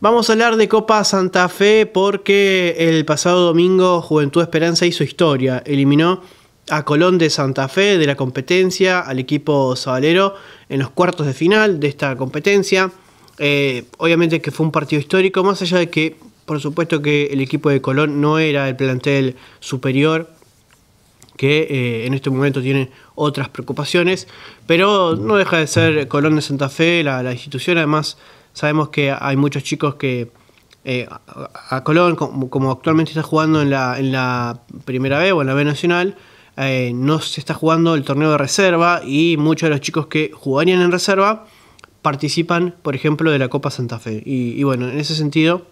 Vamos a hablar de Copa Santa Fe porque el pasado domingo Juventud Esperanza hizo historia. Eliminó a Colón de Santa Fe de la competencia, al equipo sabalero en los cuartos de final de esta competencia. Eh, obviamente que fue un partido histórico, más allá de que por supuesto que el equipo de Colón no era el plantel superior que eh, en este momento tiene otras preocupaciones, pero no deja de ser Colón de Santa Fe, la institución además Sabemos que hay muchos chicos que eh, a Colón, como, actualmente está jugando en la, Primera B o en la B Nacional, eh, no se está jugando el torneo de reserva y muchos de los chicos que jugarían en reserva participan, por ejemplo, de la Copa Santa Fe. Y, bueno, en ese sentido,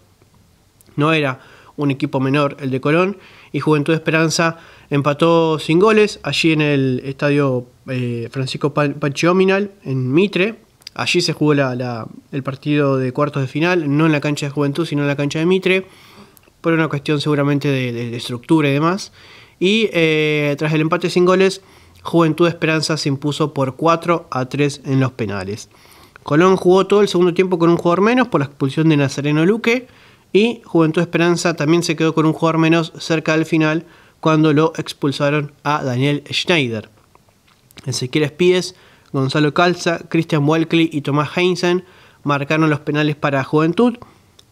no era un equipo menor el de Colón y Juventud Esperanza empató sin goles allí en el estadio eh, Francisco Pachominal en Mitre Allí se jugó el partido de cuartos de final, no en la cancha de Juventud, sino en la cancha de Mitre, por una cuestión seguramente de, estructura y demás. Y eh, tras el empate sin goles, Juventud Esperanza se impuso por 4 a 3 en los penales. Colón jugó todo el segundo tiempo con un jugador menos por la expulsión de Nazareno Luque. Y Juventud Esperanza también se quedó con un jugador menos cerca del final cuando lo expulsaron a Daniel Schneider. Ezequiel Espíes Gonzalo Calza, Christian Welkley y Tomás Heinzen marcaron los penales para Juventud,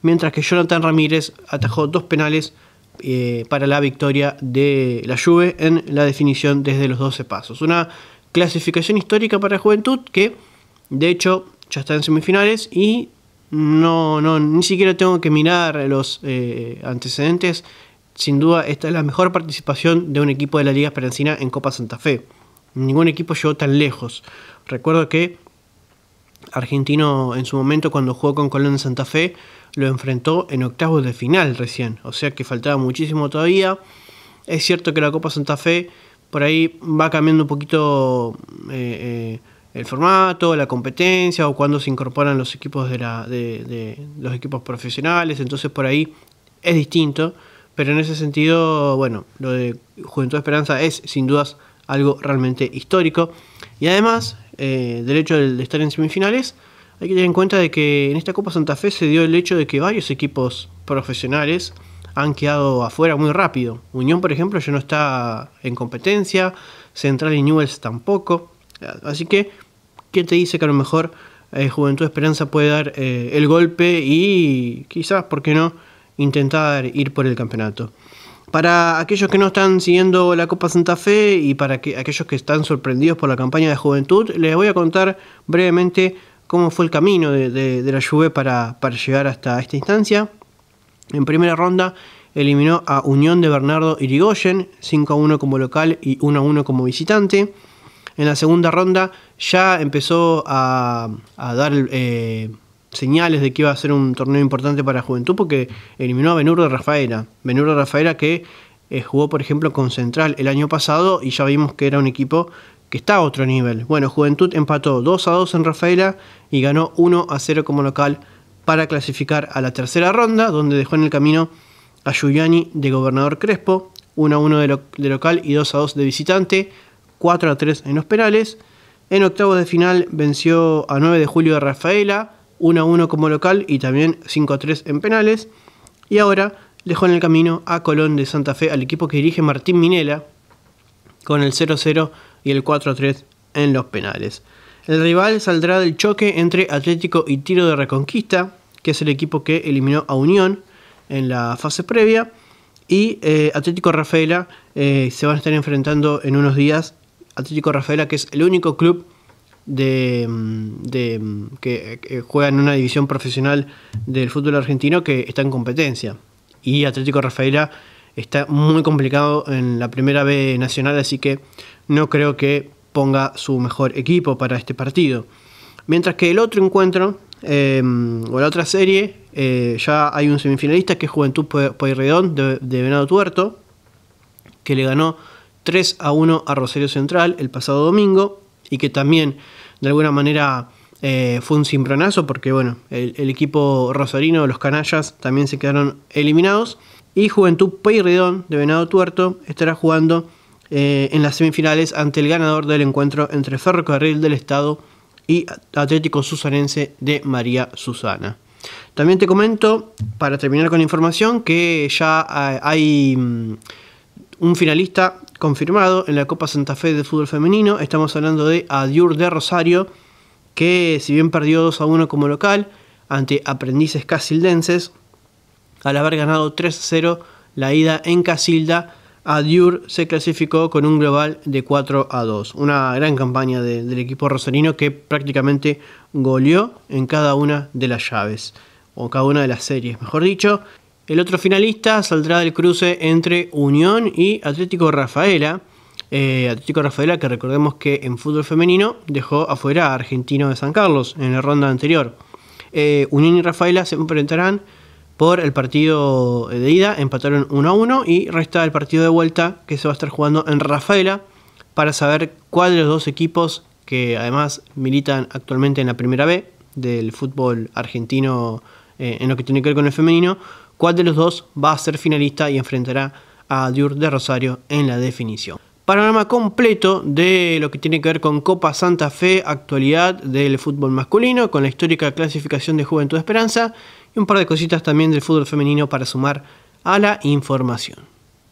mientras que Jonathan Ramírez atajó dos penales eh, para la victoria de la Juve en la definición desde los 12 pasos. Una clasificación histórica para Juventud que, de hecho, ya está en semifinales y no, no, ni siquiera tengo que mirar los eh, antecedentes. Sin duda, esta es la mejor participación de un equipo de la Liga Esperanzina en Copa Santa Fe. Ningún equipo llegó tan lejos. Recuerdo que Argentino en su momento cuando jugó con Colón de Santa Fe lo enfrentó en octavos de final recién, o sea que faltaba muchísimo todavía. Es cierto que la Copa Santa Fe por ahí va cambiando un poquito eh, eh, el formato, la competencia o cuando se incorporan los equipos de, la, de los equipos profesionales, entonces por ahí es distinto, pero en ese sentido, bueno, lo de Juventud Esperanza es sin dudas algo realmente histórico. Y además, eh, del hecho de estar en semifinales, hay que tener en cuenta de que en esta Copa Santa Fe se dio el hecho de que varios equipos profesionales han quedado afuera muy rápido. Unión, por ejemplo, ya no está en competencia, Central y Newells tampoco. Así que, ¿qué te dice que a lo mejor eh, Juventud Esperanza puede dar eh, el golpe y quizás, ¿por qué no?, intentar ir por el campeonato. Para aquellos que no están siguiendo la Copa Santa Fe y para que, aquellos que están sorprendidos por la campaña de juventud, les voy a contar brevemente cómo fue el camino de, la Juve para, llegar hasta esta instancia. En primera ronda eliminó a Unión de Bernardo Irigoyen, 5 a 1 como local y 1 a 1 como visitante. En la segunda ronda ya empezó a, dar eh, señales de que iba a ser un torneo importante para Juventud porque eliminó a Benur de Rafaela. Benur de Rafaela que eh, jugó, por ejemplo, con Central el año pasado y ya vimos que era un equipo que está a otro nivel. Bueno, Juventud empató 2 a 2 en Rafaela y ganó 1 a 0 como local para clasificar a la tercera ronda, donde dejó en el camino a Giuliani de Gobernador Crespo, 1 a 1 de, local y 2 a 2 de visitante, 4 a 3 en los penales. En octavos de final venció a 9 de julio de Rafaela, 1 a 1 como local y también 5 a 3 en penales. Y ahora dejó en el camino a Colón de Santa Fe, al equipo que dirige Martín Minela, con el 0-0 y el 4-3 en los penales. El rival saldrá del choque entre Atlético y Tiro de Reconquista, que es el equipo que eliminó a Unión en la fase previa. Y eh, Atlético Rafaela eh, se van a estar enfrentando en unos días. Atlético Rafaela, que es el único club de, mm, mm, que, juega en una división profesional del fútbol argentino que está en competencia. Y Atlético Rafaela está muy complicado en la primera B nacional, así que no creo que ponga su mejor equipo para este partido. Mientras que el otro encuentro, em, o la otra serie, eh, ya hay un semifinalista que es Juventud Pueyrredón de, de Venado Tuerto, que le ganó 3 a 1 a Rosario Central el pasado domingo y que también de alguna manera eh, fue un cimbronazo porque bueno, el, equipo rosarino, los canallas, también se quedaron eliminados. Y Juventud Peyredón de Venado Tuerto estará jugando eh, en las semifinales ante el ganador del encuentro entre Ferrocarril del Estado y Atlético Susanense de María Susana. También te comento, para terminar con la información, que ya eh, hay mm, un finalista confirmado en la Copa Santa Fe de fútbol femenino. Estamos hablando de Adiur de Rosario, que si bien perdió 2 a 1 como local ante aprendices casildenses, al haber ganado 3 a 0 la ida en Casilda, Adiur se clasificó con un global de 4 a 2. Una gran campaña del equipo rosarino que prácticamente goleó en cada una de las llaves, o cada una de las series, mejor dicho. El otro finalista saldrá del cruce entre Unión y Atlético Rafaela. Eh, Atlético Rafaela que recordemos que en fútbol femenino dejó afuera a Argentino de San Carlos en la ronda anterior. Eh, Unión y Rafaela se enfrentarán por el partido de ida, empataron 1 a 1 y resta el partido de vuelta que se va a estar jugando en Rafaela para saber cuál de los dos equipos que además militan actualmente en la primera B del fútbol argentino eh, en lo que tiene que ver con el femenino cuál de los dos va a ser finalista y enfrentará a Diur de Rosario en la definición. Panorama completo de lo que tiene que ver con Copa Santa Fe, actualidad del fútbol masculino, con la histórica clasificación de Juventud Esperanza y un par de cositas también del fútbol femenino para sumar a la información.